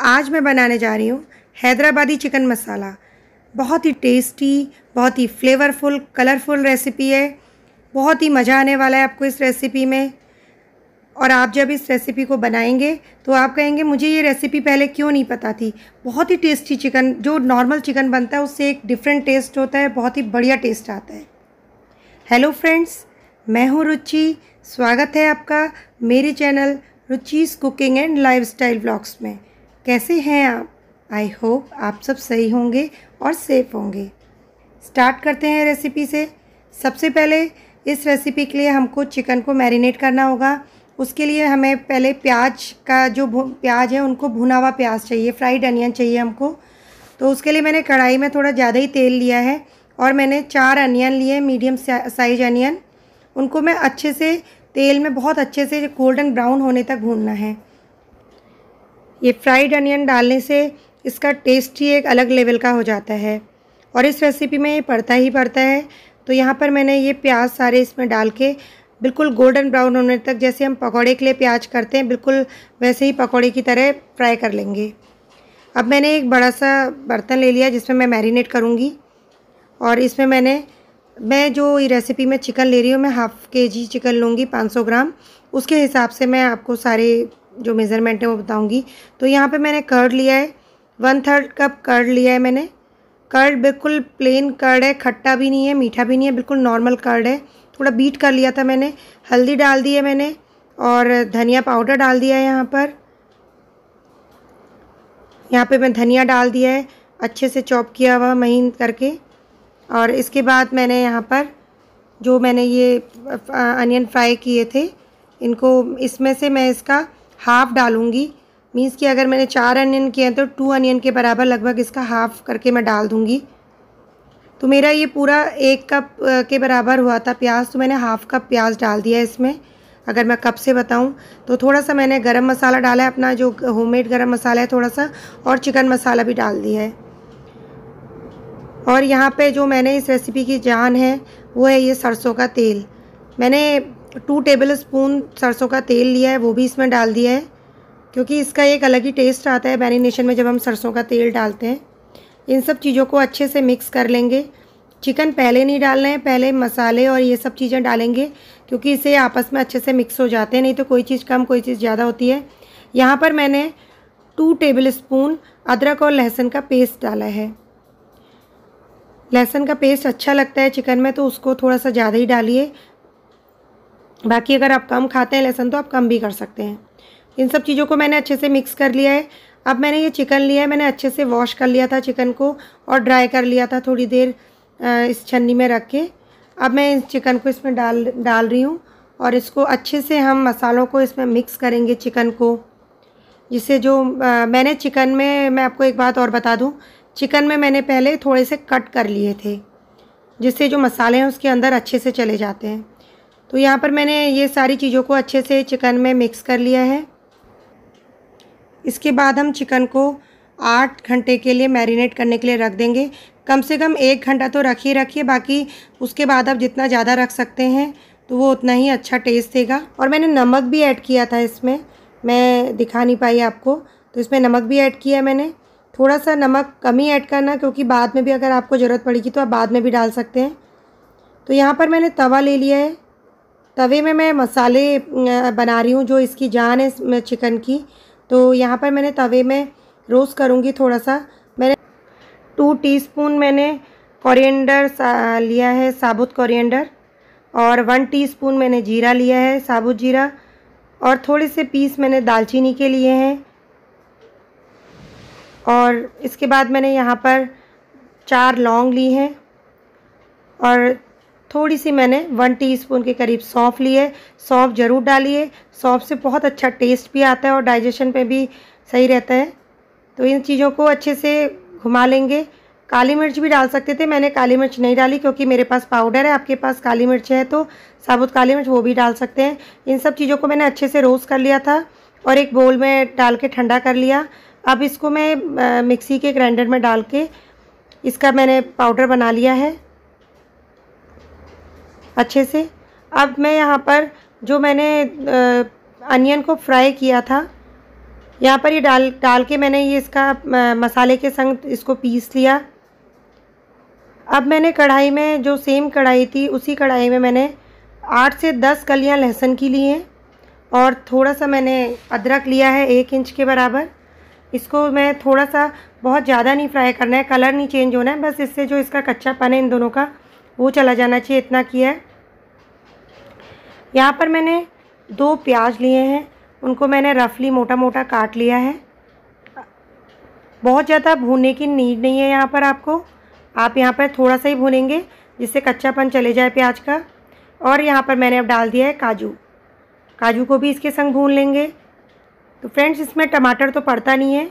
आज मैं बनाने जा रही हूँ हैदराबादी चिकन मसाला बहुत ही टेस्टी बहुत ही फ्लेवरफुल कलरफुल रेसिपी है बहुत ही मज़ा आने वाला है आपको इस रेसिपी में और आप जब इस रेसिपी को बनाएंगे तो आप कहेंगे मुझे ये रेसिपी पहले क्यों नहीं पता थी बहुत ही टेस्टी चिकन जो नॉर्मल चिकन बनता है उससे एक डिफरेंट टेस्ट होता है बहुत ही बढ़िया टेस्ट आता है हेलो फ्रेंड्स मैं हूँ रुचि स्वागत है आपका मेरे channel Ruchi's cooking and life blogs में कैसे हैं आप आई होप आप सब सही होंगे और सेफ़ होंगे स्टार्ट करते हैं रेसिपी से सबसे पहले इस रेसिपी के लिए हमको चिकन को मैरिनेट करना होगा उसके लिए हमें पहले प्याज का जो प्याज है उनको भुना हुआ प्याज चाहिए फ्राइड अनियन चाहिए हमको तो उसके लिए मैंने कढ़ाई में थोड़ा ज़्यादा ही तेल लिया है और मैंने चार अनियन लिए मीडियम साइज अनियन उनको मैं अच्छे से तेल में बहुत अच्छे से गोल्डन ब्राउन होने तक भूनना है ये फ्राइड अनियन डालने से इसका टेस्ट ही एक अलग लेवल का हो जाता है और इस रेसिपी में ये पड़ता ही पड़ता है तो यहाँ पर मैंने ये प्याज सारे इसमें डाल के बिल्कुल गोल्डन ब्राउन होने तक जैसे हम पकौड़े के लिए प्याज करते हैं बिल्कुल वैसे ही पकौड़े की तरह फ्राई कर लेंगे अब मैंने एक बड़ा सा बर्तन ले लिया जिसमें मैं मैरिनेट करूँगी और इसमें मैंने मैं जो ये रेसिपी में चिकन ले रही हूँ मैं हाफ़ के जी चिकन लूँगी 500 ग्राम उसके हिसाब से मैं आपको सारे जो मेज़रमेंट है वो बताऊँगी तो यहाँ पे मैंने कर्ड लिया है वन थर्ड कप कर्ड लिया है मैंने कर्ड बिल्कुल प्लेन कर्ड है खट्टा भी नहीं है मीठा भी नहीं है बिल्कुल नॉर्मल कर्ड है थोड़ा बीट कर लिया था मैंने हल्दी डाल दी है मैंने और धनिया पाउडर डाल दिया है यहाँ पर यहाँ पे मैं धनिया डाल दिया है अच्छे से चॉप किया हुआ महीन करके और इसके बाद मैंने यहाँ पर जो मैंने ये अनियन फ्राई किए थे इनको इसमें से मैं इसका हाफ़ डालूंगी मीन्स कि अगर मैंने चार अनियन किए हैं तो टू अनियन के बराबर लगभग इसका हाफ़ करके मैं डाल दूँगी तो मेरा ये पूरा एक कप के बराबर हुआ था प्याज तो मैंने हाफ़ कप प्याज डाल दिया इसमें अगर मैं कप से बताऊं तो थोड़ा सा मैंने गरम मसाला डाला है अपना जो होममेड गरम मसाला है थोड़ा सा और चिकन मसाला भी डाल दिया है और यहाँ पे जो मैंने इस रेसिपी की जान है वो है ये सरसों का तेल मैंने टू टेबल स्पून सरसों का तेल लिया है वो भी इसमें डाल दिया है क्योंकि इसका एक अलग ही टेस्ट आता है मैरिनेशन में जब हम सरसों का तेल डालते हैं इन सब चीज़ों को अच्छे से मिक्स कर लेंगे चिकन पहले नहीं डालना है पहले मसाले और ये सब चीज़ें डालेंगे क्योंकि इसे आपस में अच्छे से मिक्स हो जाते हैं नहीं तो कोई चीज़ कम कोई चीज़ ज़्यादा होती है यहाँ पर मैंने टू टेबल स्पून अदरक और लहसुन का पेस्ट डाला है लहसुन का पेस्ट अच्छा लगता है चिकन में तो उसको थोड़ा सा ज़्यादा ही डालिए बाकी अगर आप कम खाते हैं लहसुन तो आप कम भी कर सकते हैं इन सब चीज़ों को मैंने अच्छे से मिक्स कर लिया है अब मैंने ये चिकन लिया है मैंने अच्छे से वॉश कर लिया था चिकन को और ड्राई कर लिया था थोड़ी देर इस छन्नी में रख के अब मैं इस चिकन को इसमें डाल डाल रही हूँ और इसको अच्छे से हम मसालों को इसमें मिक्स करेंगे चिकन को जिससे जो आ, मैंने चिकन में मैं आपको एक बात और बता दूँ चिकन में मैंने पहले थोड़े से कट कर लिए थे जिससे जो मसाले हैं उसके अंदर अच्छे से चले जाते हैं तो यहाँ पर मैंने ये सारी चीज़ों को अच्छे से चिकन में मिक्स कर लिया है इसके बाद हम चिकन को आठ घंटे के लिए मैरिनेट करने के लिए रख देंगे कम से कम एक घंटा तो रखिए रखिए बाकी उसके बाद आप जितना ज़्यादा रख सकते हैं तो वो उतना ही अच्छा टेस्ट देगा और मैंने नमक भी ऐड किया था इसमें मैं दिखा नहीं पाई आपको तो इसमें नमक भी ऐड किया मैंने थोड़ा सा नमक कम ही ऐड करना क्योंकि बाद में भी अगर आपको ज़रूरत पड़ेगी तो आप बाद में भी डाल सकते हैं तो यहाँ पर मैंने तवा ले लिया है तवे में मैं मसाले बना रही हूँ जो इसकी जान है चिकन की तो यहाँ पर मैंने तवे में रोस्ट करूँगी थोड़ा सा मैंने टू टीस्पून मैंने कोरिएंडर लिया है साबुत कोरिएंडर और वन टीस्पून मैंने जीरा लिया है साबुत जीरा और थोड़े से पीस मैंने दालचीनी के लिए हैं और इसके बाद मैंने यहाँ पर चार लौंग ली हैं और थोड़ी सी मैंने वन टीस्पून के करीब सौंफ ली है सौंफ ज़रूर डालिए सौंफ से बहुत अच्छा टेस्ट भी आता है और डाइजेशन पे भी सही रहता है तो इन चीज़ों को अच्छे से घुमा लेंगे काली मिर्च भी डाल सकते थे मैंने काली मिर्च नहीं डाली क्योंकि मेरे पास पाउडर है आपके पास काली मिर्च है तो साबुत काली मिर्च वो भी डाल सकते हैं इन सब चीज़ों को मैंने अच्छे से रोस्ट कर लिया था और एक बोल में डाल के ठंडा कर लिया अब इसको मैं मिक्सी के ग्राइंडर में डाल के इसका मैंने पाउडर बना लिया है अच्छे से अब मैं यहाँ पर जो मैंने अनियन को फ्राई किया था यहाँ पर ये डाल डाल के मैंने ये इसका मसाले के संग इसको पीस लिया अब मैंने कढ़ाई में जो सेम कढ़ाई थी उसी कढ़ाई में मैंने आठ से दस कलियाँ लहसुन की ली हैं और थोड़ा सा मैंने अदरक लिया है एक इंच के बराबर इसको मैं थोड़ा सा बहुत ज़्यादा नहीं फ्राई करना है कलर नहीं चेंज होना है बस इससे जो इसका कच्चापन है इन दोनों का वो चला जाना चाहिए इतना किया है यहाँ पर मैंने दो प्याज लिए हैं उनको मैंने रफली मोटा मोटा काट लिया है बहुत ज़्यादा भूनने की नीड नहीं है यहाँ पर आपको आप यहाँ पर थोड़ा सा ही भूनेंगे जिससे कच्चापन चले जाए प्याज का और यहाँ पर मैंने अब डाल दिया है काजू काजू को भी इसके संग भून लेंगे तो फ्रेंड्स इसमें टमाटर तो पड़ता नहीं है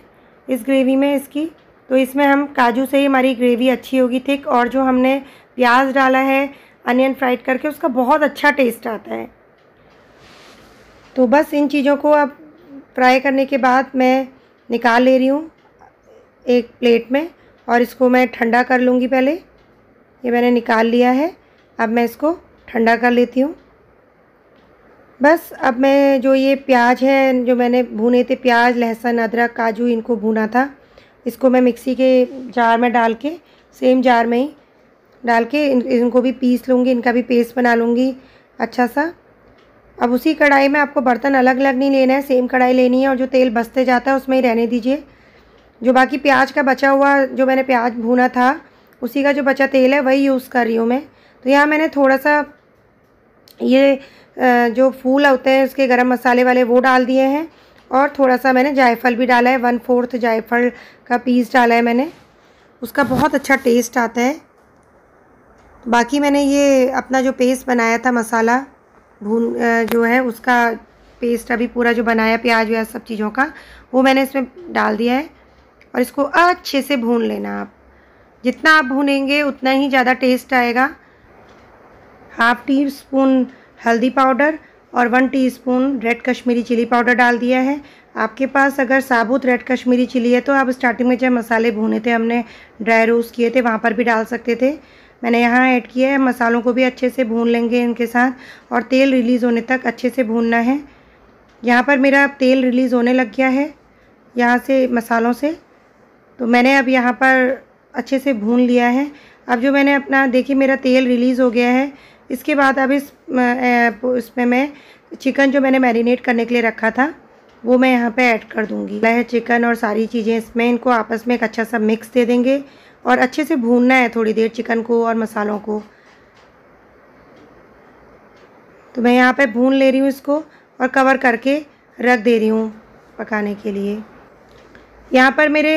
इस ग्रेवी में इसकी तो इसमें हम काजू से ही हमारी ग्रेवी अच्छी होगी थिक और जो हमने प्याज डाला है अनियन फ्राइड करके उसका बहुत अच्छा टेस्ट आता है तो बस इन चीज़ों को अब फ्राई करने के बाद मैं निकाल ले रही हूँ एक प्लेट में और इसको मैं ठंडा कर लूँगी पहले ये मैंने निकाल लिया है अब मैं इसको ठंडा कर लेती हूँ बस अब मैं जो ये प्याज है जो मैंने भुने थे प्याज लहसुन अदरक काजू इनको भुना था इसको मैं मिक्सी के जार में डाल के सेम जार में ही डाल के इन इनको भी पीस लूँगी इनका भी पेस्ट बना लूँगी अच्छा सा अब उसी कढ़ाई में आपको बर्तन अलग अलग नहीं लेना है सेम कढ़ाई लेनी है और जो तेल बसते जाता है उसमें ही रहने दीजिए जो बाकी प्याज का बचा हुआ जो मैंने प्याज भूना था उसी का जो बचा तेल है वही यूज़ कर रही हूँ मैं तो यहाँ मैंने थोड़ा सा ये जो फूल होते हैं उसके गरम मसाले वाले वो डाल दिए हैं और थोड़ा सा मैंने जायफल भी डाला है वन फोर्थ जायफल का पीस डाला है मैंने उसका बहुत अच्छा टेस्ट आता है बाकी मैंने ये अपना जो पेस्ट बनाया था मसाला भून जो है उसका पेस्ट अभी पूरा जो बनाया प्याज व्याज सब चीज़ों का वो मैंने इसमें डाल दिया है और इसको अच्छे से भून लेना आप जितना आप भूनेंगे उतना ही ज़्यादा टेस्ट आएगा हाफ टी स्पून हल्दी पाउडर और one teaspoon red Kashmiri chili powder डाल दिया है आपके पास अगर साबुत रेड कश्मीरी चिली है तो आप स्टार्टिंग में जब मसाले भूने थे हमने ड्राई रोस्ट किए थे वहाँ पर भी डाल सकते थे मैंने यहाँ ऐड किया है मसालों को भी अच्छे से भून लेंगे इनके साथ और तेल रिलीज़ होने तक अच्छे से भूनना है यहाँ पर मेरा तेल रिलीज़ होने लग गया है यहाँ से मसालों से तो मैंने अब यहाँ पर अच्छे से भून लिया है अब जो मैंने अपना देखिए मेरा तेल रिलीज़ हो गया है इसके बाद अब इस इसमें मैं चिकन जो मैंने मैरिनेट करने के लिए रखा था वो मैं यहाँ पे ऐड कर दूँगी है चिकन और सारी चीज़ें इसमें इनको आपस में एक अच्छा सा मिक्स दे देंगे और अच्छे से भूनना है थोड़ी देर चिकन को और मसालों को तो मैं यहाँ पे भून ले रही हूँ इसको और कवर करके रख दे रही हूँ पकाने के लिए यहाँ पर मेरे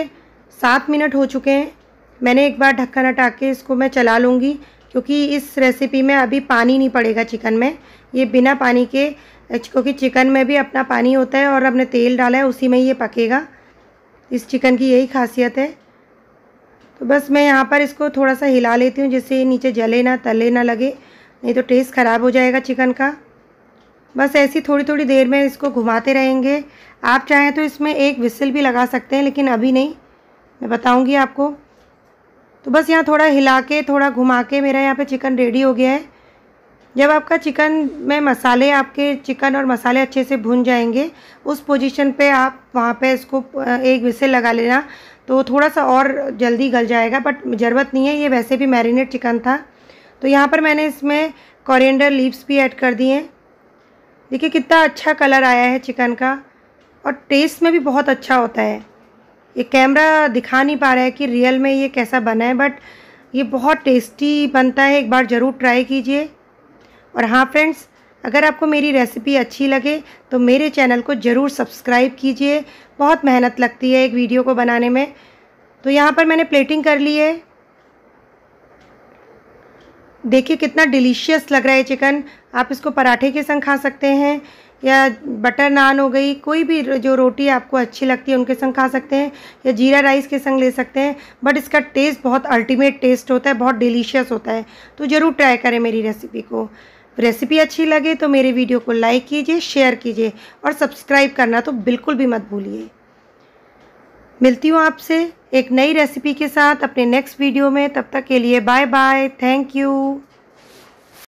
सात मिनट हो चुके हैं मैंने एक बार ढक्कन हटा के इसको मैं चला लूँगी क्योंकि इस रेसिपी में अभी पानी नहीं पड़ेगा चिकन में ये बिना पानी के क्योंकि चिकन में भी अपना पानी होता है और हमने तेल डाला है उसी में ये पकेगा इस चिकन की यही खासियत है तो बस मैं यहाँ पर इसको थोड़ा सा हिला लेती हूँ जिससे नीचे जले ना तले ना लगे नहीं तो टेस्ट ख़राब हो जाएगा चिकन का बस ऐसी थोड़ी थोड़ी देर में इसको घुमाते रहेंगे आप चाहें तो इसमें एक विसल भी लगा सकते हैं लेकिन अभी नहीं मैं बताऊँगी आपको तो बस यहाँ थोड़ा हिला के थोड़ा घुमा के मेरा यहाँ पर चिकन रेडी हो गया है जब आपका चिकन में मसाले आपके चिकन और मसाले अच्छे से भुन जाएंगे उस पोजीशन पे आप वहाँ पे इसको एक विसे लगा लेना तो थोड़ा सा और जल्दी गल जाएगा बट ज़रूरत नहीं है ये वैसे भी मैरिनेट चिकन था तो यहाँ पर मैंने इसमें कॉरेंडर लीव्स भी ऐड कर दिए देखिए कितना अच्छा कलर आया है चिकन का और टेस्ट में भी बहुत अच्छा होता है ये कैमरा दिखा नहीं पा रहा है कि रियल में ये कैसा बना है बट ये बहुत टेस्टी बनता है एक बार ज़रूर ट्राई कीजिए और हाँ फ्रेंड्स अगर आपको मेरी रेसिपी अच्छी लगे तो मेरे चैनल को ज़रूर सब्सक्राइब कीजिए बहुत मेहनत लगती है एक वीडियो को बनाने में तो यहाँ पर मैंने प्लेटिंग कर ली है देखिए कितना डिलीशियस लग रहा है चिकन आप इसको पराठे के संग खा सकते हैं या बटर नान हो गई कोई भी जो रोटी आपको अच्छी लगती है उनके संग खा सकते हैं या जीरा राइस के संग ले सकते हैं बट इसका टेस्ट बहुत अल्टीमेट टेस्ट होता है बहुत डिलीशियस होता है तो ज़रूर ट्राई करें मेरी रेसिपी को रेसिपी अच्छी लगे तो मेरे वीडियो को लाइक कीजिए शेयर कीजिए और सब्सक्राइब करना तो बिल्कुल भी मत भूलिए मिलती हूँ आपसे एक नई रेसिपी के साथ अपने नेक्स्ट वीडियो में तब तक के लिए बाय बाय थैंक यू